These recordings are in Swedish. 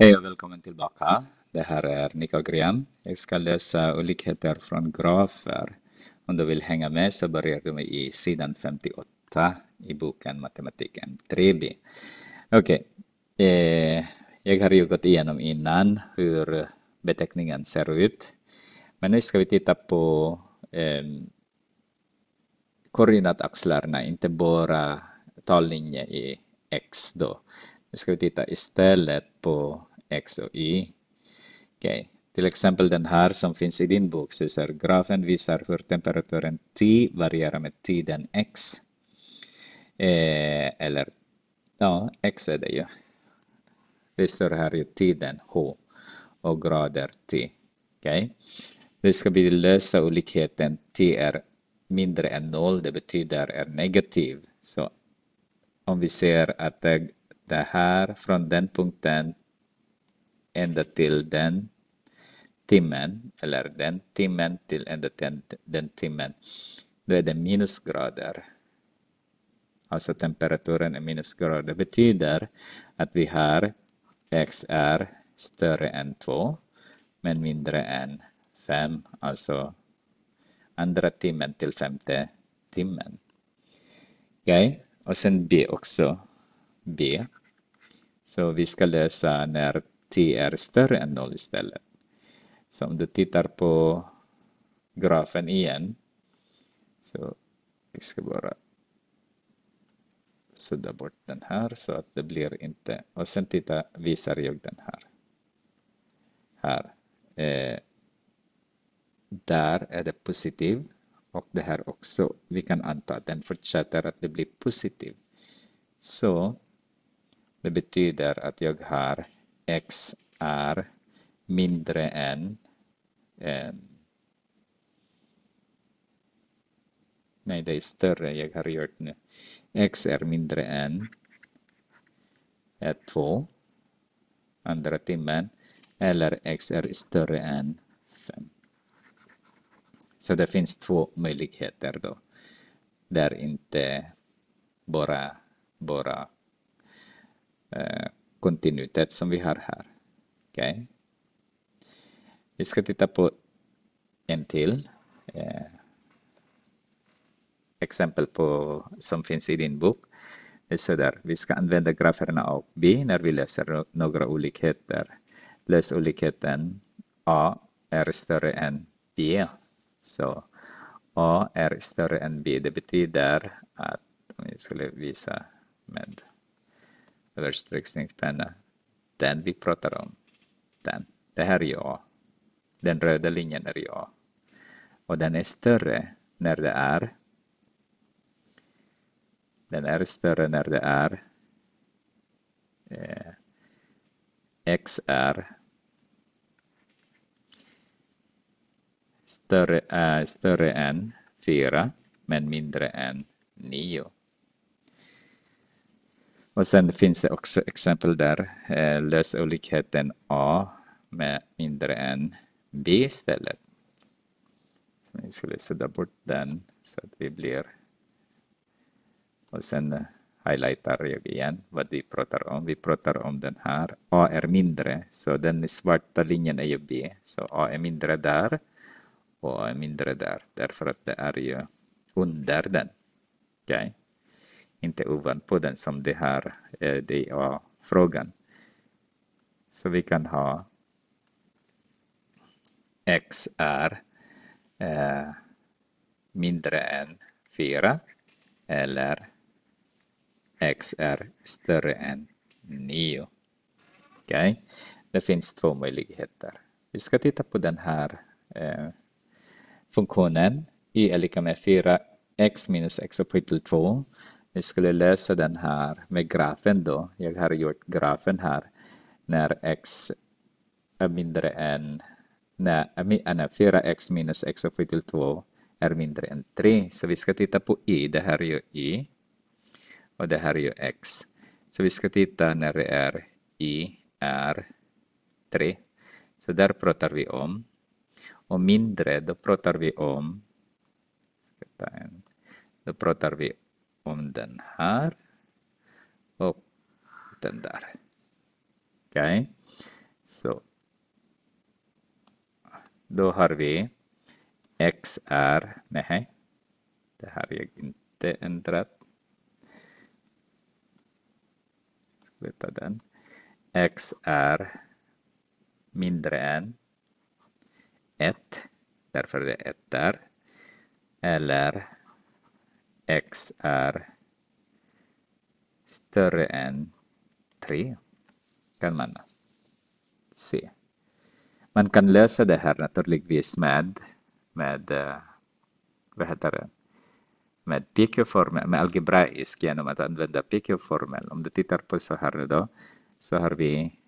Hej och välkommen tillbaka. Det här är Nico Graham. Jag ska läsa olikheter från grafer. Om du vill hänga med så börjar du med i sidan 58 i boken Matematiken 3B. Okej, okay. eh, jag har ju gått igenom innan hur beteckningen ser ut. Men nu ska vi titta på eh, koordinataxlarna, inte bara tallinje i x då. Nu ska vi titta istället på X och Y. okay. till exempel den här som finns i din bok. Så ser grafen visar hur temperaturen T varierar med tiden X. Eh, eller, ja, X är det ju. Det står här ju tiden H och grader T. okay. nu ska vi lösa olikheten T är mindre än 0, Det betyder är negativ. Så om vi ser att det här från den punkten ända till den timmen eller den timmen till ända till den timmen. Då är det minusgrader. Alltså temperaturen är minusgrader. Det betyder att vi har x är större än 2 men mindre än 5. Alltså andra timmen till femte timmen. okay? och sen b också b. Så vi ska lösa när t är större än 0 istället. Så om du tittar på grafen igen. Så vi ska bara sudda bort den här så att det blir inte. Och sen titta, visar jag den här. Här. Eh, där är det positiv och det här också. Vi kan anta att den fortsätter att det blir positiv. Så det betyder att jag har x är mindre än en. Nej, det är större. Jag har gjort nu. X är mindre än 2. Andra timmen. Eller X är större än 5. Så det finns två möjligheter då. Där inte bara, bara Eh, kontinuitet som vi har här. Okay. Vi ska titta på en till eh, exempel på, som finns i din bok. Det är så där. Vi ska använda graferna A och B när vi löser några olikheter. Lös olikheten A är större än B. Så A är större än B. Det betyder att, om jag skulle visa med överstryckningspenna. Den vi pratar om. Den. Det här är jag. Den röda linjen är jag. Och den är större när det är. Den är större när det är. Eh, X är större, äh, större än 4 men mindre än 9. Och sen finns det också exempel där eh, lösolikheten A med mindre än B istället. Så vi skulle sudda bort den så att vi blir... Och sen eh, highlightar jag igen vad vi pratar om. Vi pratar om den här. A är mindre, så den svarta linjen är ju B. Så A är mindre där och A är mindre där, därför att det är ju under den. Okay inte ovanpå den som det här eh, det var frågan. Så vi kan ha x är eh, mindre än 4 eller x är större än 9. okay. det finns två möjligheter. Vi ska titta på den här eh, funktionen y är lika med 4x minus x upphöjt till 2 vi skulle lösa den här med grafen då. Jag har gjort grafen här. När x är mindre än... När 4x minus x upphöjt till 2 är mindre än 3. Så vi ska titta på i. Det här är ju i. Och det här är ju x. Så vi ska titta när det är i är 3. Så där pratar vi om. Och mindre, då pratar vi om... Då pratar vi om den här och den där. Okej, okay. så då har vi XR, nej, det har jag inte ändrat. Ska vi ta den? XR mindre än 1, därför det är 1 där, eller x är större än 3 kan man se. Man kan lösa det här naturligtvis med, med eh, vad heter det? med PQ-formel, med algebraisk genom att använda PQ-formel. Om du tittar på så här då, så har vi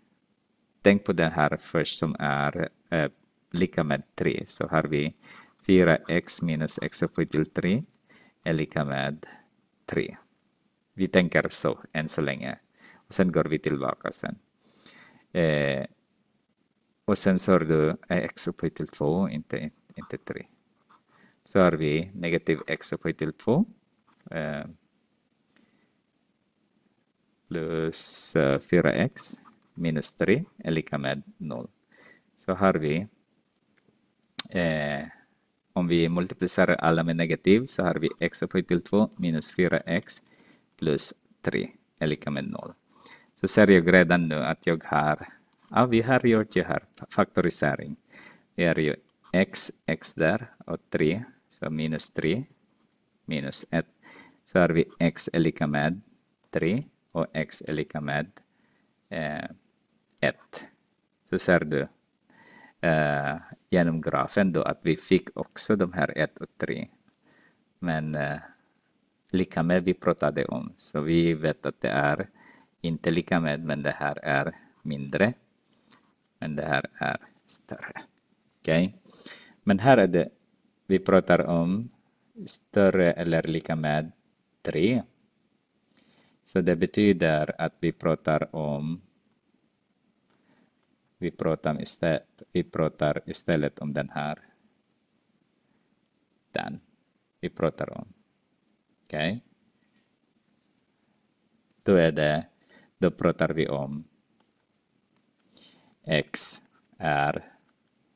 tänkt på den här först som är eh, lika med 3. Så har vi 4x minus x upphöjt till 3 är lika med 3. Vi tänker så än så länge. Och sen går vi tillbaka sen. Eh, och sen så har du eh, x upphöjt till 2, inte, inte 3. Så har vi negativ x upphöjt till 2 eh, plus 4x eh, minus 3 är lika med 0. Så har vi eh, om vi multiplicerar alla med negativ så har vi x upphöjt till 2 minus 4x plus 3 är lika med 0. Så ser jag redan nu att jag har, ja vi har gjort ju här faktorisering. Vi har ju x, x där och 3, så minus 3 minus 1. Så har vi x är lika med 3 och x är lika med eh, 1. Så ser du eh, genom grafen då att vi fick också de här 1 och 3. Men eh, lika med vi pratade om, så vi vet att det är inte lika med, men det här är mindre. Men det här är större. Okej? Okay? Men här är det, vi pratar om större eller lika med 3. Så det betyder att vi pratar om vi pratar, istället, vi pratar istället om den här. Den. Vi pratar om. Okej? Okay? Då är det, då pratar vi om x är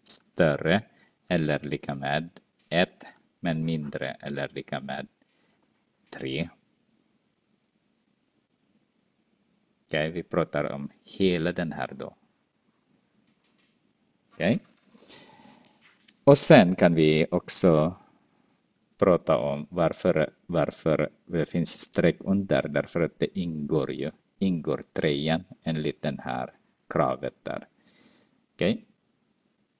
större eller lika med 1 men mindre eller lika med 3. Okej, okay, vi pratar om hela den här då. Okay? Och sen kan vi också prata om varför, varför det finns streck under, därför att det ingår ju, ingår trean enligt den här kravet där. Okay?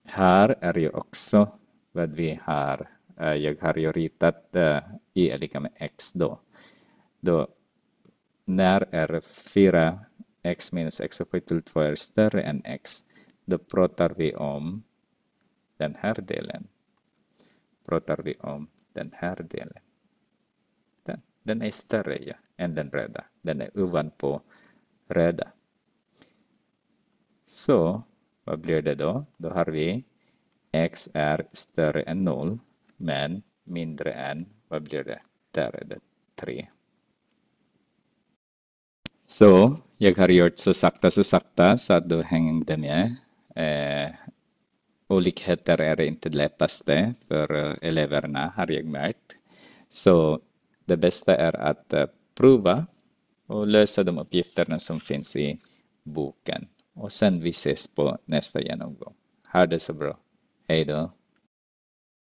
Här är ju också vad vi har, eh, jag har ju ritat eh, i är lika med x då. Då när är 4x minus x upphöjt till 2 är större än x, the protarveum dan hardelen. Protarveum dan hardelen. Dan dan ester ya, and än reda. Dan uvan po reda. So, Så vad blir det då? Då har vi x är större än 0 men mindre än, vad blir det? Där är det 3. Så jag har gjort så sakta så sakta så att du hänger med. Eh, olikheter är inte det lättaste för eh, eleverna, har jag märkt. Så det bästa är att eh, prova och lösa de uppgifterna som finns i boken. Och sen vi ses på nästa genomgång. Ha det så bra. Hej då!